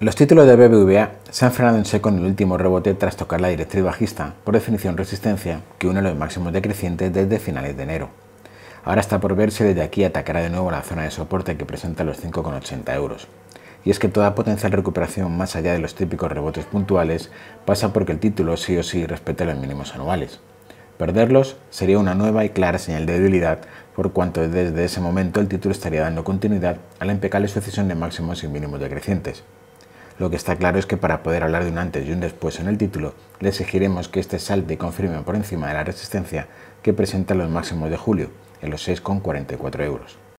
Los títulos de BBVA se han frenado en seco en el último rebote tras tocar la directriz bajista, por definición resistencia, que une los máximos decrecientes desde finales de enero. Ahora está por ver si desde aquí atacará de nuevo la zona de soporte que presenta los 5,80 euros. Y es que toda potencial recuperación más allá de los típicos rebotes puntuales pasa porque el título sí o sí respete los mínimos anuales. Perderlos sería una nueva y clara señal de debilidad, por cuanto desde ese momento el título estaría dando continuidad a la impecable sucesión de máximos y mínimos decrecientes. Lo que está claro es que para poder hablar de un antes y un después en el título, le exigiremos que este salte confirme por encima de la resistencia que presenta los máximos de julio, en los 6,44 euros.